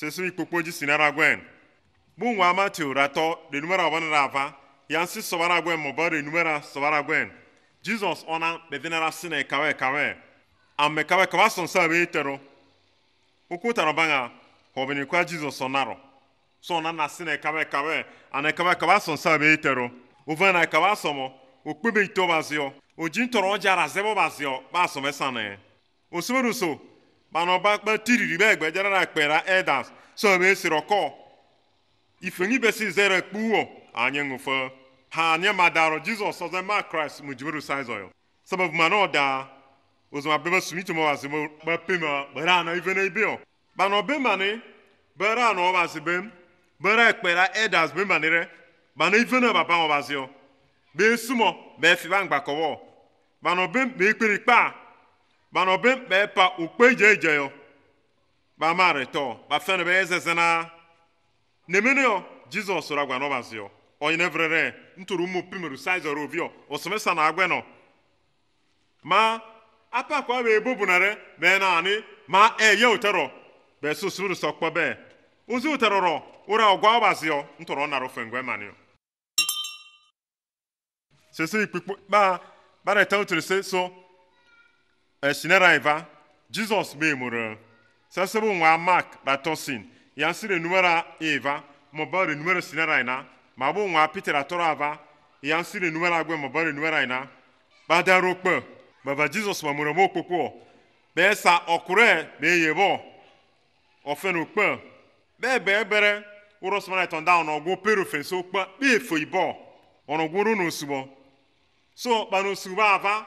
sesu ikpokpo ji si nara gwẽn bu ŋwa mateo ratɔ ɖe numera wɔbɔ nara ava yan si sɔba na gwẽn mɔbɔ ɖe numera sɔba na gwẽn jesus ɔna bɛvi nara sẽnɛ kawɛ kawɛ ame kawɛ kaba sõnsa bee tɛrɔ wokʋ tãrɔ bãnga hɔbini kɔa jesus ɔnarɔ sõna na sẽnɛ kawɛ kawɛ ane sọ kaba sõnsa bee tɛrɔ ovãna kaba sõmɔ okpe be itɔ ba zɩɔ o dzĩ tɔrɔ ɔdza razɛbɔ ba zɩɔ baa sõmɛ sãnɛ o sɩbɩ do so banọba kpe tiriri be gbedzra na kpe ra edas so be sirɔkɔ ifenyi be si zɛrɛ kpu wɔ anye ŋufe ha nye madaro jesus sɔzɛ ma christ mu dzimeɖo sa zɔyɔ sebe vuma nɔ daa wozɔn abe be sumi tuma wa zime be pema be ra nɔ ive ne ibe yɔ banɔ be ma ne be ra nɔ wa zi be be ra kpe ra edas be ma ne rɛ banɔ baba wɔ wa zi yɔ be sumọ be fi ba ŋgbakɔwɔ banɔ be be kpe ɖe kpaa. bana obin be pa ukpe jeje yo ba mare to ba fene be ezeze na nemene yo jizọs ragwa n'ọbazi yo onye nevrere ntụrụ ụmụ pimeru saizọrọ ovio osomesa na agwe nọ ma apa kwa be ebubunare be na ani ma eye utero be susuru sokwa be uzi uteroro ura ogwa ọbazi yo ntụrụ ọnara ofe ngwe mani yo sesi ikpikpo ba ba na-ete ụtụrụ so Eshinaraiva, Jizọs memorou. Se você não há mac batosin, e ya renumera Eva, mobar renumera ọrụ mabo não há Peter atorava, e assim renumera água mobar renumeraina. Badarokpa, baba Jizọs memorou mo koko. Bessa okure meyebo. Ofenokpa. Bebe bere, urosmana tonda onogo peru fenso kpa, befo ibo. So ava,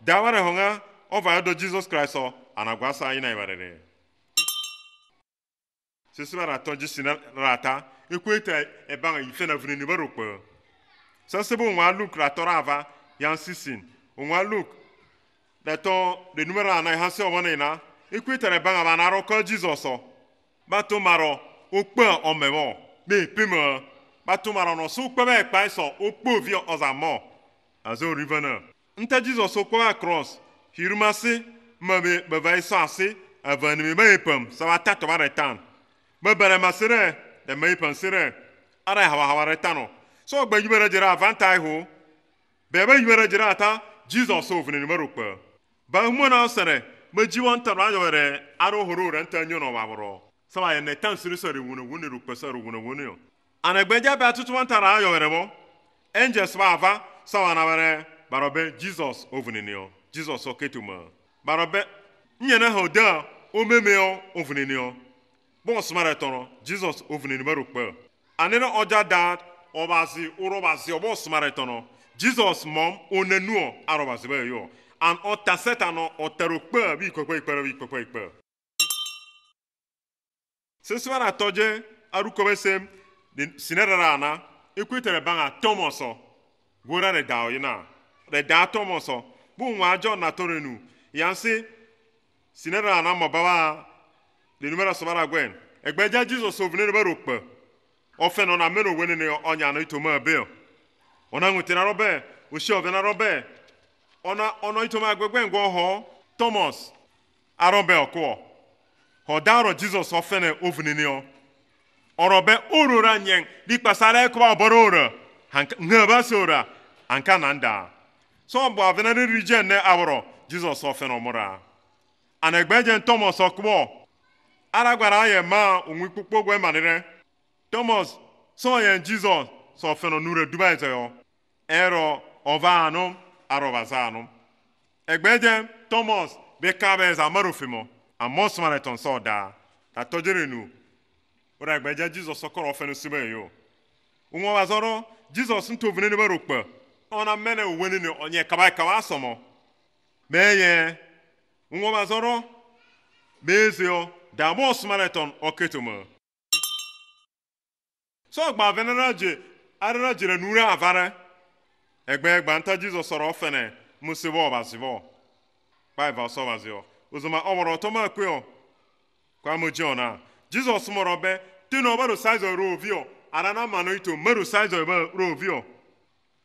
dawara honga ova a jesus christ anyị na iwarere sesibara jisi rata ekweta ife na vunini barokpo sasibu nwa luk ratọrọ ava nwa luk datọ ana ha ọmọ na ekwetara ebanga ba na arọkọ jizọs okpe nọ e so okpe nta jizọs kpọba krɔs hirima se ma be be va yi sɔ ase eve ni me me yi pem saba ta tɔba ɖe tan me be ɖe ma se ɖe ɖe pem se ara yi hawahawa ɖe tan gbe yi be ɖe dze ɖe avantae ho ata jizɔs o vene ni me ɖo kpe ba humo na se ɖe me dzi wɔn ntɛ ɖa yɔ ɖe aɖo ho ɖo ɖe ntɛ nyɔnɔ wa wɔrɔ saba yi ne tan siri sɛ ɖe wune wune ɖo kpe sɛ ɖe wune wune o anagbedze be atutu wɔn ntɛ ava sɔ wɔna wɛrɛ. barobe jizọs ovunenio jizọs oketumo barobe nyene ha odea omemeo ovunenio bõos mare tõrõ jizõs ovuneni ma rukpã a ned oja daad obasi urobasi o bõos mare tõrõ jizõs mom o nenuo a robasi ba an o ta setano o ta rukpã bɩ ikpakpa ana redaa tomɔsɔ bun waa jɔ natorenu yansi sinɛra ana mɔbawa lenumɛra sɔbara gwɛn ɛgbɛdza jizo sovinere bɛ rokpɛ ɔfɛnɔ na mɛno wenene ɔnyana itoma bɛ ɔna ŋutena rɔ bɛ osi ɔvɛna rɔ bɛ ɔna ɔna itoma gbɛgbɛn gɔ hɔ tɔmɔs arɔ bɛ ɔkɔ ɔda rɔ jizo sɔfɛnɛ ovinene ɔrɔ bɛ orora nyɛn dikpasa rɛ kɔba ɔbɔrɔ ora ŋa ba se ora anka na n sọ bụ avenari rijen ne awụrọ jizọs ofenọmụra ana egbejen tomas ọkụbọ ara gwara aye ma onwe ikpukpo gwe manire tomas soyen jizọs sọfenọ nure duba ezeyo ero ọva anụ arọbaza anụ egbejen tomas be kabe eza marofemo amos maraton sọ daa ta tojerenu ora egbejen jizọs ọkọrọ ofenọ sibe yo onwe ọbazọrọ jizọs ntovene ne barokpe ona mene uwenini onye kabai kawa somo meye nwomazoro mezio damo smaleton oketumo so gba venera je arara jere nure avare egbe egba nta jizọs sọrọ ofene musibo ọbazibo baiva ọsọbazio ozoma ọwọrọ ọtọma kweo kwamojiona jizọs mọrọ be tino ọbaru saizọ rovio arana mano ito meru saizọ ebe rovio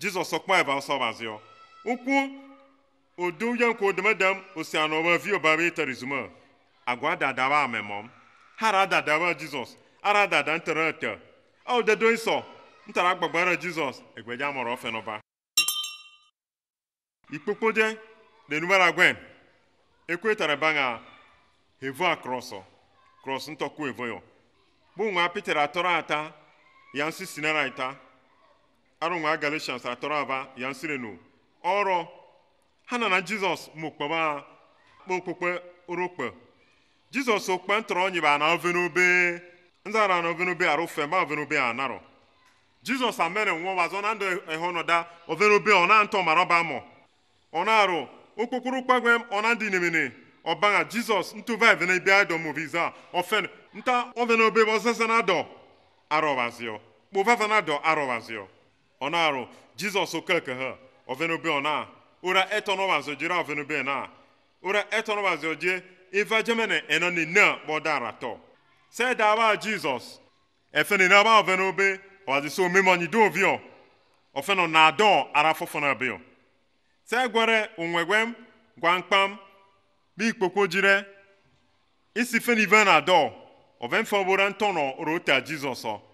Jizọs kpɔe va sɔ ba ziɔ. Ŋku wòdo nye ŋku deme dem wòsi anɔme viwo ba mi te rizume. Agua dada ba ame mɔm. Hara dada be jesus Ara dada ŋutɔ ɖe te. Ewo dedo yi sɔ. Ŋutɔ ɖe agbɔgbɔ ɖe Jizɔs. Egbedza mɔ ɖewo fɛnɔ ba. Ikpokpo dze le numela gbɛn. Ekoe ta ɖe baŋa. Hevɔa krɔsɔ. Krɔs ŋutɔ ku hevɔ yɔ. Bo ŋua Peter atɔ ɖe ata. Yan sisi ne ɖe ata. arụnwa galatians atọrọ aba ya nsịrị ọrụ ha na na jizọs mụkpọma kpokpokpe orokpe jizọs okpe ntọrọ onyi ba na ovenobe nzara na ovenobe arụfe e ma ovenobe anarọ jizọs amene nwa wazọ na ndụ ehonọda ọ ọna ntọ mara ọba mọ ọna arụ okpokporo kpagwem ọna ndị nemene ọbaga jizọs ntuva evene bịa edọ moviza ofen nta ovenobe bọzazana dọ arọbazio kpovazana dọ arọbazio Ọ na-arụ, jizọs okeke ha ovenube ona ura etonowazo jira ovenube na ura etonowazo je iva jemene enoni na bodara to se dawa jizọs efeni na ba ovenube owazi so mimonyi do vio ofeno na do arafofona bio se gwere onwegwem gwankpam bi ikpokwo jire isi feni ve na do ovenfobura ntono rota jizọs o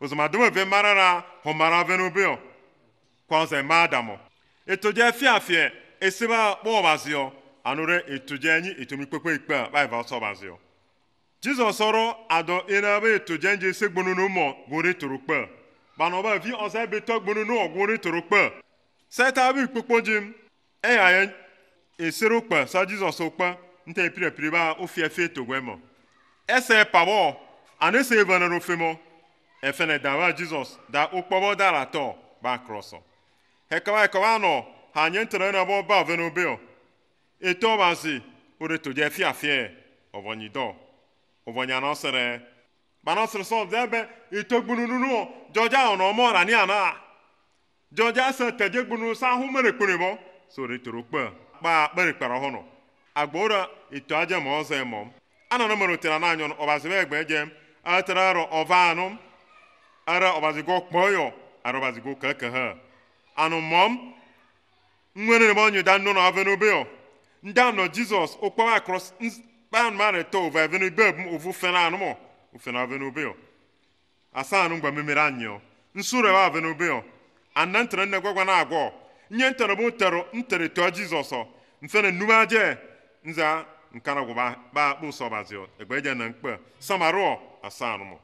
ozomadome ve mara ra homara venu bio kwanze madamo etuje fiafie esiba kpo obazio anure etuje nyi etumi kpekpe ikpe baiva ọsọ obazio jizọs ọrụ adọ ịnaba etuje e nje ese gbonu n'ụmụ gwori toro kpe bana ọba vi ọsọ ebe tọ gbonu n'ụmụ gwori toro kpe seta bụ ikpokpo jim e ya esere kpe sa jizọs kpe nta epirepiri ba ofiefie togwemo ese pabọ anese evanero femọ efene dawa jizọs da ukpɔbɔ dara la tɔ ba krɔsɔ hekaba hekaba nɔ ha nye ntɛnɛ na bɔ ba vɛnɛ bɛ o etɔ ba se o de e to jɛ fiafiɛ ɔvɔnyi dɔ ɔvɔnya nɔ sɛrɛ bana sɛrɛ sɔ zɛ bɛ etɔ gbununu o jɔja ɔnɔ mɔ ra ni ana jɔja sɛ tɛdze gbununu sahu mɛrɛ kpɛrɛ bɔ so de toro kpɛ kpa mɛrɛ kpɛrɛ hɔnɔ agbo ra etɔ adze mɔ zɛ mɔ anɔ ne mɛrɛ o tɛnɛ na nyɔ ɔba se bɛ gbɛ dzɛm atɛrɛ rɔ ɔva ere ọbazigo kpọyo arobazigo keke anụ anumom nwere mo nyu dan no avenu bio ndam no jesus okpa ebe ban mare to va na bio ovu na anumo ofena avenu asa nsure gwagwa na agwo nye ntere ntere na je nza na nkpa samaruo asa